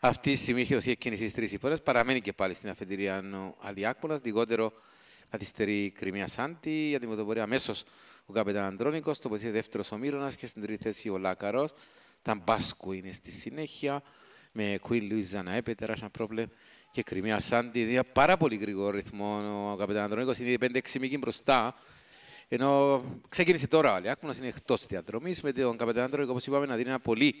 Αυτή η στιγμή έχει δοθεί εκκίνηση στις τρεις υπόλοιπες. Παραμένει και πάλι στην αφεντηρία ο Αλιάκουλα. Λιγότερο καθυστερεί η Κρυμία Σάντι. Για την πρωτοπορία αμέσω ο Καπετάν Αντρόνικο. Τοποθετεί δεύτερος ο Μύρονα και στην τρίτη θέση ο Λάκαρος. Ταμπάσκου είναι στη συνέχεια. Με Queen Λουίζα να έπεται, Russian Problem και Κρυμία Σάντι. Δια πάρα πολύ γρήγορο ρυθμό ο Καπετάν Αντρόνικο. Είναι 5-6 μήκη μπροστά ενώ ξεκίνησε τώρα ο Αλιάκουνο, είναι εκτός διαδρομής με τον Καπετάνδρο, όπως είπαμε, να δίνει ένα πολύ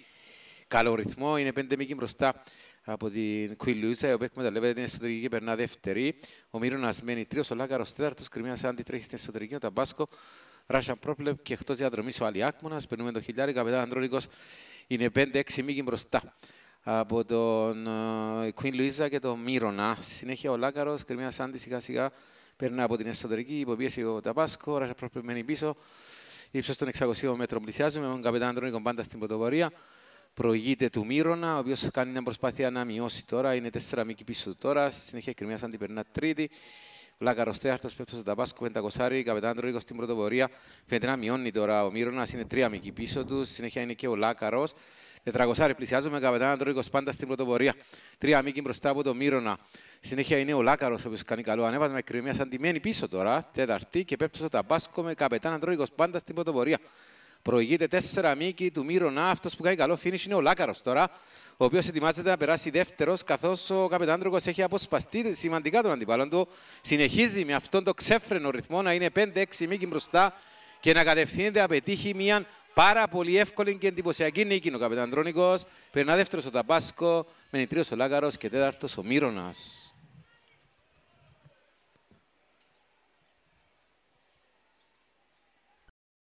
καλό ρυθμό. Είναι πέντε μήκη μπροστά από την Queen Λούιζα, η οποία εκμεταλλεύεται την εσωτερική και περνά δεύτερη. Ο Μύρονα μένει τρίο, ο Λάκαρο τέταρτο, κρυμμένα σαν τρέχει στην εσωτερική, ο Ταμπάσκο. Ράσια Πρόβλεπ και εκτός διαδρομής ο Αλιάκμονα. Περνούμε το χιλιάρι. Καπετάν Αντρόνικο είναι πέντε-έξι μήκη μπροστά από τον ε, Queen Louisa και τον Μύρονα. συνέχεια ο Λάκαρο, κρυμμένα Σάντι σιγά σιγά περνά από την εσωτερική, υποπίεση ο Ταπάσκο, ώρας πρόκειται πίσω. Ύψος των 600 μέτρων πλησιάζουμε με τον καπετάν Αντρώνικο πάντα στην πρωτοπορία. Προηγείται του Μύρονα, ο οποίος κάνει μια προσπάθεια να μειώσει τώρα. Είναι 4 μήκη πίσω του τώρα. Στη συνέχεια κρυμμένα σαν την περνά τρίτη. Ο Λάκαρο τέταρτο πέφτει στο Ταπάσκο, πεντακοσάρι, καπετάν Αντρώνικο στην πρωτοπορία. Φαίνεται να μειώνει τώρα ο Μύρονα, είναι 3 μήκη πίσω του. Στη συνέχεια είναι και ο Λάκαρος. Τετραγωσάρι, πλησιάζουμε καπετάν Αντρόικο πάντα στην πρωτοπορία. Τρία μήκη μπροστά από το Μύρονα. Συνέχεια είναι ο Λάκαρος, ο οποίος κάνει καλό ανέβασμα. Κρυμία σαντημένη πίσω τώρα. Τέταρτη και πέπτωσε ο Ταμπάσκο με καπετάνα Αντρόικο πάντα στην πρωτοπορία. Προηγείται τέσσερα μήκη του Μύρονα. Αυτός που κάνει καλό φίνι είναι ο Λάκαρος τώρα, ο οποίος ετοιμάζεται να περάσει δεύτερος, καθώς ο Καπετάντροκο έχει αποσπαστεί σημαντικά τον αντιπάλλον του. Συνεχίζει με αυτόν τον ξέφρενο ρυθμό να είναι 5-6 μήκη μπροστά και να κατευθύνεται να μια Πάρα πολύ εύκολη και εντυπωσιακή νίκη ο Καπιτανδρόνικος. Περνά δεύτερος ο Ταπάσκο, μένει ο Λάκαρος και τέταρτος ο Μύρονας.